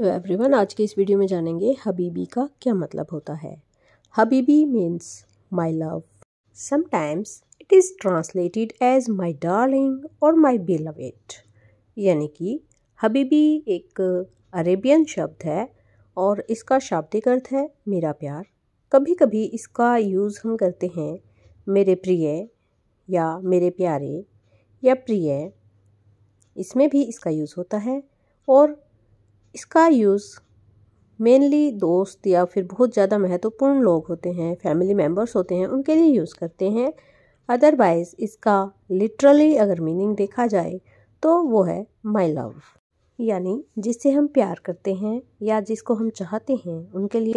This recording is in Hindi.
एवरी तो एवरीवन आज के इस वीडियो में जानेंगे हबीबी का क्या मतलब होता है हबीबी means my love sometimes it is translated as my darling और माय इट यानी कि हबीबी एक अरेबियन शब्द है और इसका शाब्दिक अर्थ है मेरा प्यार कभी कभी इसका यूज़ हम करते हैं मेरे प्रिय या मेरे प्यारे या प्रिय इसमें भी इसका यूज़ होता है और इसका यूज़ मेनली दोस्त या फिर बहुत ज़्यादा महत्वपूर्ण लोग होते हैं फैमिली मेम्बर्स होते हैं उनके लिए यूज़ करते हैं अदरवाइज़ इसका लिटरली अगर मीनिंग देखा जाए तो वो है माई लव यानी जिससे हम प्यार करते हैं या जिसको हम चाहते हैं उनके लिए